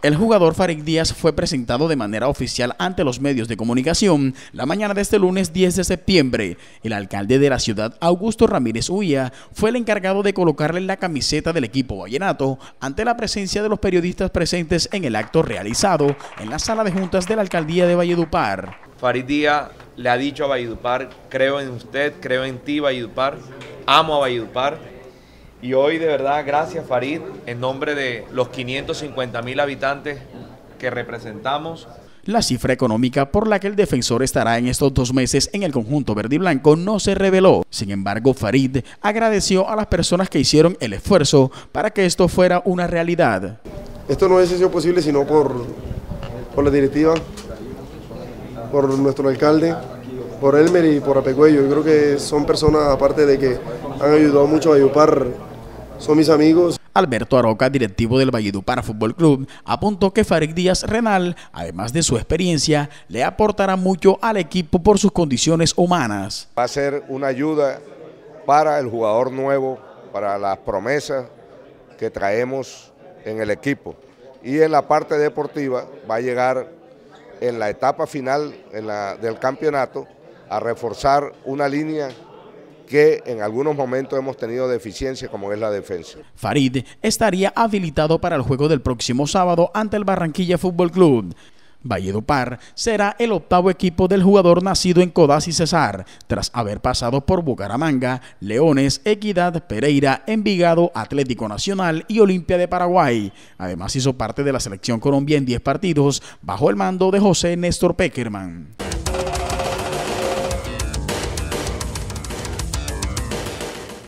El jugador Farid Díaz fue presentado de manera oficial ante los medios de comunicación la mañana de este lunes 10 de septiembre. El alcalde de la ciudad, Augusto Ramírez Uya, fue el encargado de colocarle la camiseta del equipo vallenato ante la presencia de los periodistas presentes en el acto realizado en la sala de juntas de la alcaldía de Valledupar. Farid Díaz le ha dicho a Valledupar, creo en usted, creo en ti Valledupar, amo a Valledupar y hoy de verdad, gracias Farid, en nombre de los 550 mil habitantes que representamos. La cifra económica por la que el defensor estará en estos dos meses en el conjunto verde y blanco no se reveló. Sin embargo, Farid agradeció a las personas que hicieron el esfuerzo para que esto fuera una realidad. Esto no es sido posible sino por, por la directiva, por nuestro alcalde, por Elmer y por Apecuello. Yo creo que son personas, aparte de que han ayudado mucho a Ayupar son mis amigos. Alberto Aroca, directivo del para Fútbol Club, apuntó que Farid Díaz Renal, además de su experiencia, le aportará mucho al equipo por sus condiciones humanas. Va a ser una ayuda para el jugador nuevo, para las promesas que traemos en el equipo. Y en la parte deportiva va a llegar en la etapa final del campeonato a reforzar una línea que en algunos momentos hemos tenido deficiencia como es la defensa. Farid estaría habilitado para el juego del próximo sábado ante el Barranquilla Fútbol Club. Valledupar será el octavo equipo del jugador nacido en Codaz y Cesar, tras haber pasado por Bucaramanga, Leones, Equidad, Pereira, Envigado, Atlético Nacional y Olimpia de Paraguay. Además hizo parte de la selección colombiana en 10 partidos bajo el mando de José Néstor Peckerman.